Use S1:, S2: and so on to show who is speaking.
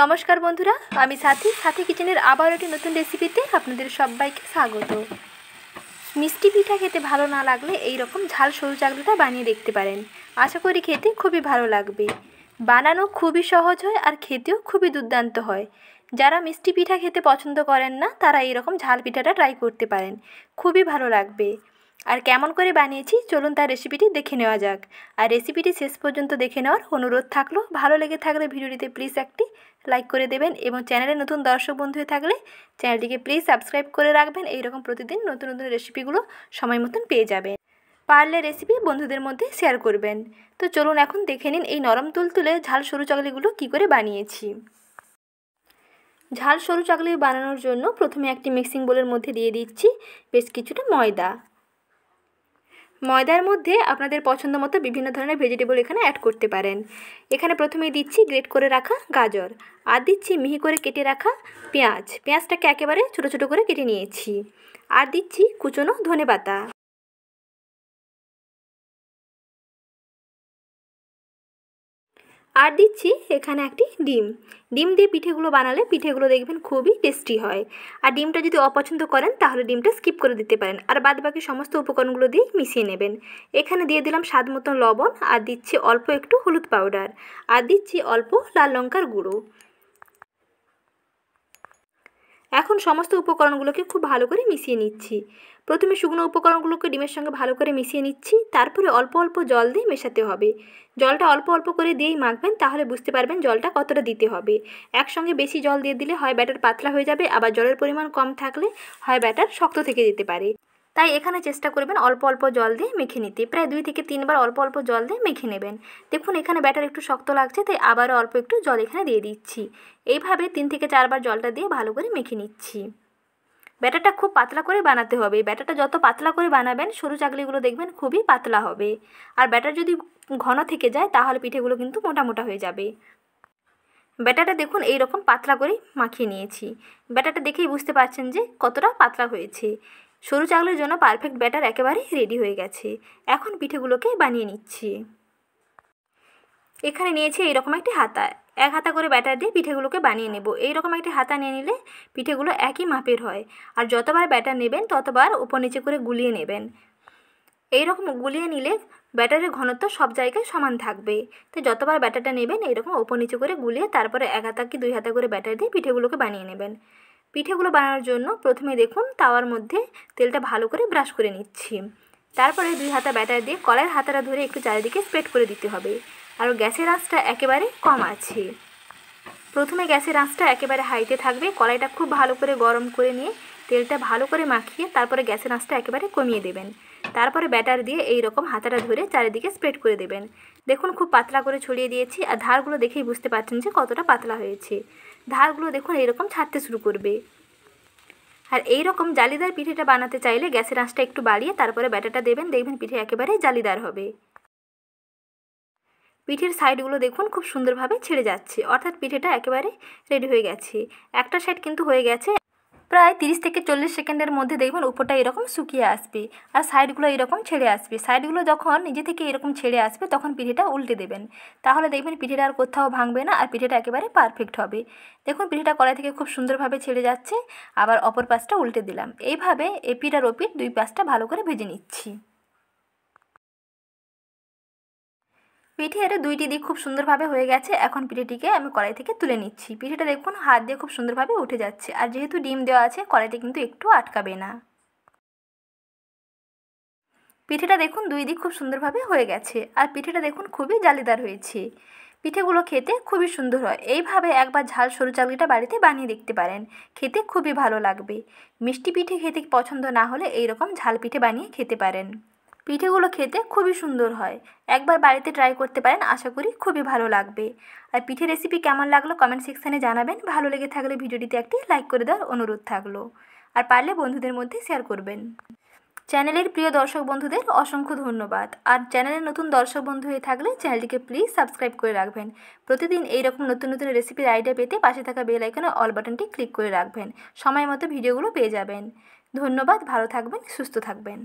S1: নমস্কার বন্ধুরা আমি সাথী সাথী কিচেনের আবার একটি নতুন রেসিপিতে আপনাদের সবাইকে স্বাগত মিষ্টি পিঠা খেতে ভালো না লাগলে এই রকম ঝাল সরু চাকরিটা বানিয়ে দেখতে পারেন আশা করি খেতে খুবই ভালো লাগবে বানানো খুবই সহজ হয় আর খেতেও খুবই দুর্দান্ত হয় যারা মিষ্টি পিঠা খেতে পছন্দ করেন না তারা এই রকম ঝাল পিঠাটা ট্রাই করতে পারেন খুবই ভালো লাগবে আর কেমন করে বানিয়েছি চলুন তার রেসিপিটি দেখে নেওয়া যাক আর রেসিপিটি শেষ পর্যন্ত দেখে নেওয়ার অনুরোধ থাকলো ভালো লেগে থাকলে ভিডিওটিতে প্লিজ একটি লাইক করে দেবেন এবং চ্যানেলে নতুন দর্শক বন্ধু হয়ে থাকলে চ্যানেলটিকে প্লিজ সাবস্ক্রাইব করে রাখবেন এইরকম প্রতিদিন নতুন নতুন রেসিপিগুলো সময় মতন পেয়ে যাবেন পারলে রেসিপি বন্ধুদের মধ্যে শেয়ার করবেন তো চলুন এখন দেখে নিন এই নরম তুলতুলে ঝাল সরু চকলিগুলো কী করে বানিয়েছি ঝাল সরু চকলি বানানোর জন্য প্রথমে একটি মিক্সিং বোলের মধ্যে দিয়ে দিচ্ছি বেশ কিছুটা ময়দা ময়দার মধ্যে আপনাদের পছন্দ মতো বিভিন্ন ধরনের ভেজিটেবল এখানে অ্যাড করতে পারেন এখানে প্রথমেই দিচ্ছি গ্রেট করে রাখা গাজর আর দিচ্ছি মিহি করে কেটে রাখা পেঁয়াজ পেঁয়াজটাকে একেবারে ছোটো ছোটো করে কেটে নিয়েছি আর দিচ্ছি কুচনো ধনে পাতা আর দিচ্ছি এখানে একটি ডিম ডিম দিয়ে পিঠেগুলো বানালে পিঠেগুলো দেখবেন খুবই টেস্টি হয় আর ডিমটা যদি অপছন্দ করেন তাহলে ডিমটা স্কিপ করে দিতে পারেন আর বাদ বাকি সমস্ত উপকরণগুলো দিয়ে মিশিয়ে নেবেন এখানে দিয়ে দিলাম স্বাদ মতন লবণ আর দিচ্ছি অল্প একটু হলুদ পাউডার আর দিচ্ছি অল্প লাল লঙ্কার গুঁড়ো এখন সমস্ত উপকরণগুলোকে খুব ভালো করে মিশিয়ে নিচ্ছি প্রথমে শুকনো উপকরণগুলোকে ডিমের সঙ্গে ভালো করে মিশিয়ে নিচ্ছি তারপরে অল্প অল্প জল দিয়ে মেশাতে হবে জলটা অল্প অল্প করে দিয়েই মাখবেন তাহলে বুঝতে পারবেন জলটা কতটা দিতে হবে একসঙ্গে বেশি জল দিয়ে দিলে হয় ব্যাটার পাতলা হয়ে যাবে আবার জলের পরিমাণ কম থাকলে হয় ব্যাটার শক্ত থেকে যেতে পারে তাই এখানে চেষ্টা করবেন অল্প অল্প জল দিয়ে মেখে নিতে প্রায় দুই থেকে তিনবার অল্প অল্প জল দিয়ে মেখে নেবেন দেখুন এখানে ব্যাটার একটু শক্ত লাগছে তাই আবারও অল্প একটু জল এখানে দিয়ে দিচ্ছি এইভাবে তিন থেকে চারবার জলটা দিয়ে ভালো করে মেখে নিচ্ছি ব্যাটারটা খুব পাতলা করে বানাতে হবে ব্যাটারটা যত পাতলা করে বানাবেন সরু চাকলিগুলো দেখবেন খুবই পাতলা হবে আর ব্যাটার যদি ঘন থেকে যায় তাহলে পিঠেগুলো কিন্তু মোটা মোটা হয়ে যাবে ব্যাটারটা দেখুন এই রকম পাতলা করে মাখিয়ে নিয়েছি ব্যাটারটা দেখেই বুঝতে পারছেন যে কতটা পাতলা হয়েছে সরু চাকলির জন্য পারফেক্ট ব্যাটার একেবারে রেডি হয়ে গেছে এখন পিঠেগুলোকে বানিয়ে নিচ্ছি এখানে নিয়েছি এইরকম একটি হাতা এক হাতা করে ব্যাটার দিয়ে পিঠেগুলোকে বানিয়ে নেব এইরকম একটি হাতা নিয়ে নিলে পিঠেগুলো একই মাপের হয় আর যতবার ব্যাটার নেবেন ততবার উপর নিচে করে গুলিয়ে নেবেন এইরকম গুলিয়ে নিলে ব্যাটারের ঘনত্ব সব জায়গায় সমান থাকবে তো যতবার ব্যাটারটা নেবেন এইরকম উপর নিচে করে গুলিয়ে তারপরে এক হাতা কি দুই হাতা করে ব্যাটার দিয়ে পিঠেগুলোকে বানিয়ে নেবেন পিঠেগুলো বানানোর জন্য প্রথমে দেখুন তাওয়ার মধ্যে তেলটা ভালো করে ব্রাশ করে নিচ্ছি তারপরে দুই হাতা ব্যাটার দিয়ে কলের হাতাটা ধরে একটু চারিদিকে স্প্রেড করে দিতে হবে আর গ্যাসের আঁচটা একেবারে কম আছে প্রথমে গ্যাসের আঁচটা একেবারে হাইতে থাকবে কলাইটা খুব ভালো করে গরম করে নিয়ে তেলটা ভালো করে মাখিয়ে তারপরে গ্যাসের আঁচটা একেবারে কমিয়ে দেবেন তারপরে ব্যাটার দিয়ে এই রকম হাতাটা ধরে চারিদিকে স্প্রেড করে দেবেন দেখুন খুব পাতলা করে ছড়িয়ে দিয়েছি আর ধারগুলো দেখেই বুঝতে পারছেন যে কতটা পাতলা হয়েছে ধারগুলো দেখুন এইরকম ছাড়তে শুরু করবে আর এই রকম জালিদার পিঠেটা বানাতে চাইলে গ্যাসের আঁচটা একটু বাড়িয়ে তারপরে ব্যাটাটা দেবেন দেখবেন পিঠে একেবারে জালিদার হবে পিঠের সাইডগুলো দেখুন খুব সুন্দরভাবে ছেড়ে যাচ্ছে অর্থাৎ পিঠেটা একেবারে রেডি হয়ে গেছে একটা সাইড কিন্তু হয়ে গেছে প্রায় তিরিশ থেকে চল্লিশ সেকেন্ডের মধ্যে দেখবেন উপরটা এরকম শুকিয়ে আসবে আর সাইডগুলো এরকম ছেড়ে আসবে সাইডগুলো যখন নিজে থেকে এরকম ছেড়ে আসবে তখন পিঠেটা উল্টে দেবেন তাহলে দেখবেন পিঠেটা আর কোথাও ভাঙবে না আর পিঠেটা একেবারে পারফেক্ট হবে দেখুন পিঠেটা কড়াই থেকে খুব সুন্দরভাবে ছেড়ে যাচ্ছে আবার অপর পাশটা উল্টে দিলাম এইভাবে এপিট আর ওপিট দুই পাশটা ভালো করে ভেজে নিচ্ছি পিঠের দুইটি দিক খুব সুন্দরভাবে হয়ে গেছে এখন পিঠেটিকে আমি কড়াই থেকে তুলে নিচ্ছি পিঠেটা দেখুন হাত দিয়ে খুব সুন্দরভাবে উঠে যাচ্ছে আর যেহেতু ডিম দেওয়া আছে কড়াইতে কিন্তু একটু আটকাবে না পিঠেটা দেখুন দুই দিক খুব সুন্দরভাবে হয়ে গেছে আর পিঠেটা দেখুন খুবই জালিদার হয়েছে পিঠেগুলো খেতে খুবই সুন্দর হয় এইভাবে একবার ঝাল সরু চালগিটা বাড়িতে বানিয়ে দেখতে পারেন খেতে খুবই ভালো লাগবে মিষ্টি পিঠে খেতে পছন্দ না হলে এই রকম ঝাল পিঠে বানিয়ে খেতে পারেন পিঠেগুলো খেতে খুবই সুন্দর হয় একবার বাড়িতে ট্রাই করতে পারেন আশা করি খুবই ভালো লাগবে আর পিঠে রেসিপি কেমন লাগলো কমেন্ট সেকশানে জানাবেন ভালো লেগে থাকলে ভিডিওটিতে একটি লাইক করে দেওয়ার অনুরোধ থাকলো আর পারলে বন্ধুদের মধ্যে শেয়ার করবেন চ্যানেলের প্রিয় দর্শক বন্ধুদের অসংখ্য ধন্যবাদ আর চ্যানেলের নতুন দর্শক বন্ধু হয়ে থাকলে চ্যানেলটিকে প্লিজ সাবস্ক্রাইব করে রাখবেন প্রতিদিন এইরকম নতুন নতুন রেসিপির আইডিয়া পেতে পাশে থাকা বেল আইকনে অল বাটনটি ক্লিক করে রাখবেন সময় মতো ভিডিওগুলো পেয়ে যাবেন ধন্যবাদ ভালো থাকবেন সুস্থ থাকবেন